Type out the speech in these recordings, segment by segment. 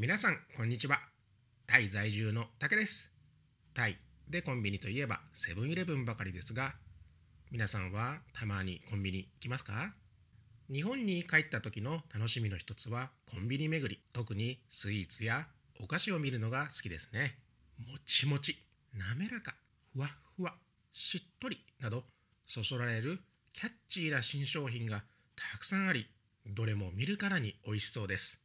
皆さんこんにちはタイ在住の竹ですタイでコンビニといえばセブンイレブンばかりですが皆さんはたまにコンビニ行きますか日本に帰った時の楽しみの一つはコンビニ巡り特にスイーツやお菓子を見るのが好きですねもちもち滑らかふわふわしっとりなどそそられるキャッチーな新商品がたくさんありどれも見るからに美味しそうです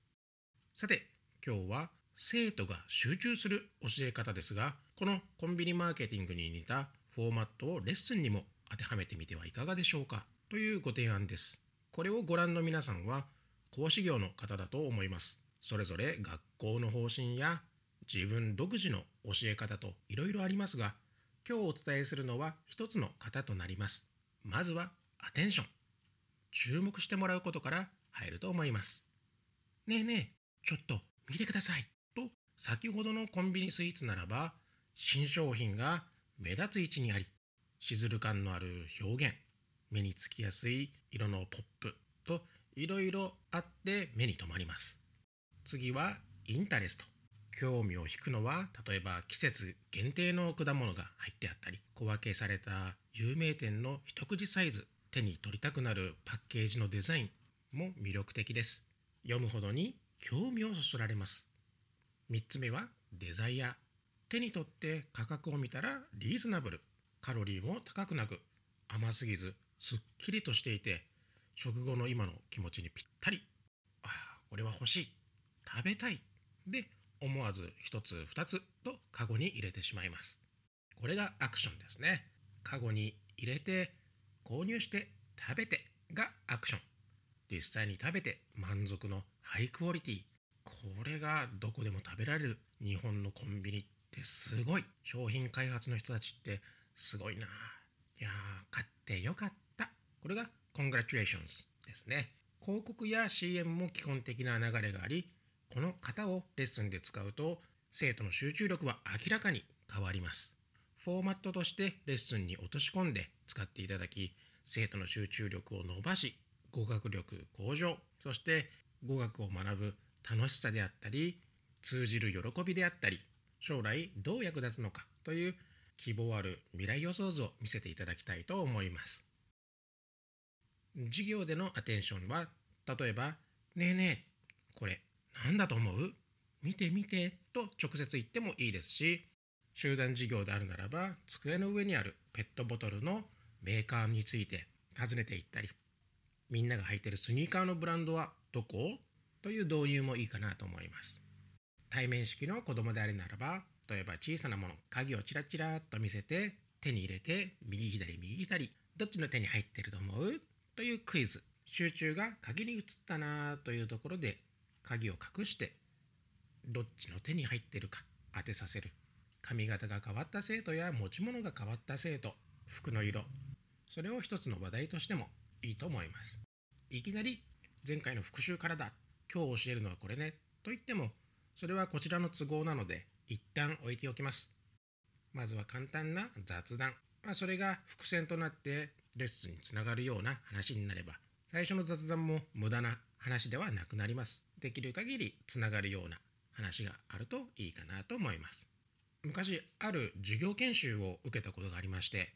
さて今日は生徒が集中する教え方ですが、このコンビニマーケティングに似たフォーマットをレッスンにも当てはめてみてはいかがでしょうかというご提案です。これをご覧の皆さんは講師業の方だと思います。それぞれ学校の方針や自分独自の教え方といろいろありますが、今日お伝えするのは一つの型となります。まずはアテンション。注目してもらうことから入ると思います。ねえねえ、ちょっと見てくださいと先ほどのコンビニスイーツならば新商品が目立つ位置にありしずる感のある表現目につきやすい色のポップといろいろあって目に留まります次はインタレスト興味を引くのは例えば季節限定の果物が入ってあったり小分けされた有名店の一口サイズ手に取りたくなるパッケージのデザインも魅力的です読むほどに興味をそそられます。3つ目はデザイア。手に取って価格を見たらリーズナブル。カロリーも高くなく、甘すぎず、すっきりとしていて、食後の今の気持ちにぴったり。ああ、これは欲しい。食べたい。で、思わず1つ2つとカゴに入れてしまいます。これがアクションですね。カゴに入れて、購入して、食べてがアクション。実際に食べて満足のハイクオリティこれがどこでも食べられる日本のコンビニってすごい商品開発の人たちってすごいなあいやー買ってよかったこれがコングラチュレーションズですね広告や CM も基本的な流れがありこの型をレッスンで使うと生徒の集中力は明らかに変わりますフォーマットとしてレッスンに落とし込んで使っていただき生徒の集中力を伸ばし語学力向上そして語学を学ぶ楽しさであったり通じる喜びであったり将来どう役立つのかという希望ある未来予想図を見せていただきたいと思います授業でのアテンションは例えば「ねえねえこれ何だと思う見て見て」と直接言ってもいいですし集団授業であるならば机の上にあるペットボトルのメーカーについて尋ねていったりみんなが履いてるスニーカーのブランドはどこという導入もいいかなと思います。対面式の子供であれならば、例えば小さなもの、鍵をチラチラっと見せて、手に入れて、右左右左、どっちの手に入ってると思うというクイズ。集中が鍵に移ったなというところで、鍵を隠して、どっちの手に入ってるか当てさせる。髪型が変わった生徒や持ち物が変わった生徒、服の色、それを一つの話題としてもいいと思います。いきなり前回の復習からだ、今日教えるのはこれね、と言っても、それはこちらの都合なので、一旦置いておきます。まずは簡単な雑談。まあ、それが伏線となってレッスンにつながるような話になれば、最初の雑談も無駄な話ではなくなります。できる限りつながるような話があるといいかなと思います。昔、ある授業研修を受けたことがありまして、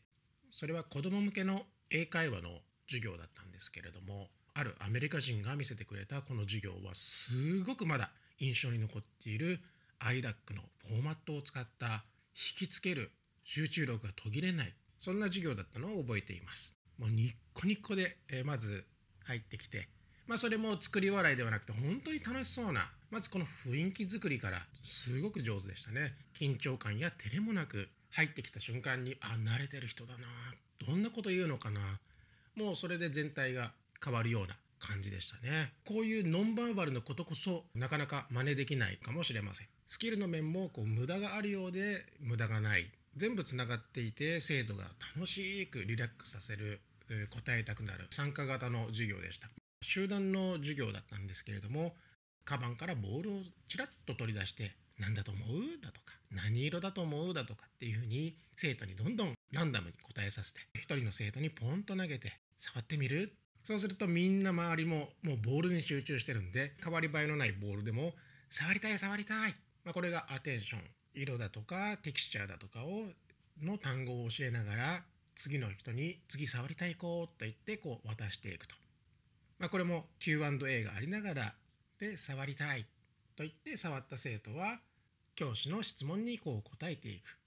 それは子供向けの英会話の授業だったんですけれどもあるアメリカ人が見せてくれたこの授業はすごくまだ印象に残っている iDAC のフォーマットを使った引きつける集中力が途切れないそんな授業だったのを覚えていますもうニッコニッコで、えまず入ってきてまあそれも作り笑いではなくて本当に楽しそうなまずこの雰囲気作りからすごく上手でしたね緊張感や照れもなく入ってきた瞬間にあ慣れてる人だなどんなこと言うのかなもうそれで全体が変わるような感じでしたねこういうノンバーバルのことこそなかなか真似できないかもしれませんスキルの面もこう無駄があるようで無駄がない全部つながっていて精度が楽しくリラックスさせる答えたくなる参加型の授業でした集団の授業だったんですけれどもカバンからボールをちらっと取り出して何だと思うだとか、何色だと思うだとかっていうふうに、生徒にどんどんランダムに答えさせて、一人の生徒にポンと投げて、触ってみるそうするとみんな周りももうボールに集中してるんで、変わり映えのないボールでも、触りたい触りたい、まあ、これがアテンション、色だとかテキスチャーだとかを、の単語を教えながら、次の人に次触りたい子と言ってこう渡していくと。まあ、これも Q&A がありながら、で、触りたいと言って触った生徒は教師の質問にこう答えていく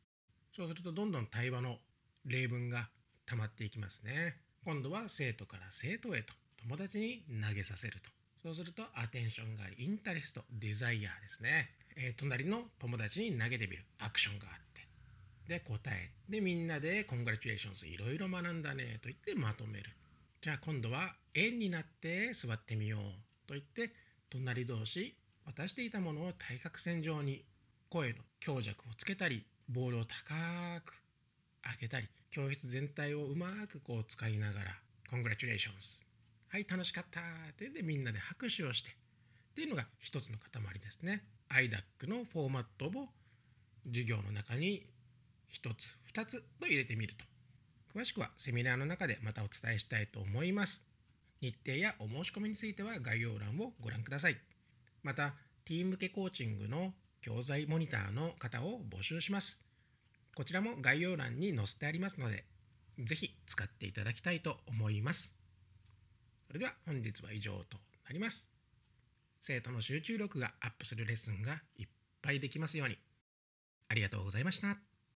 そうするとどんどん対話の例文が溜まっていきますね今度は生徒から生徒へと友達に投げさせるとそうするとアテンションがありインタレストデザイアーですね、えー、隣の友達に投げてみるアクションがあってで答えでみんなで「コングラチュエーションスいろいろ学んだね」と言ってまとめるじゃあ今度は円になって座ってみようと言って隣同士渡していたものを対角線上に声の強弱をつけたりボールを高く上げたり教室全体をうまくこう使いながら「コングラチュレーションス」「はい楽しかった」ってでみんなで拍手をしてっていうのが一つの塊ですね。IDAC のフォーマットを授業の中に1つ2つと入れてみると詳しくはセミナーの中でまたお伝えしたいと思います日程やお申し込みについては概要欄をご覧くださいまたティー向けコーチングの教材モニターの方を募集します。こちらも概要欄に載せてありますので、ぜひ使っていただきたいと思います。それでは本日は以上となります。生徒の集中力がアップするレッスンがいっぱいできますように。ありがとうございました。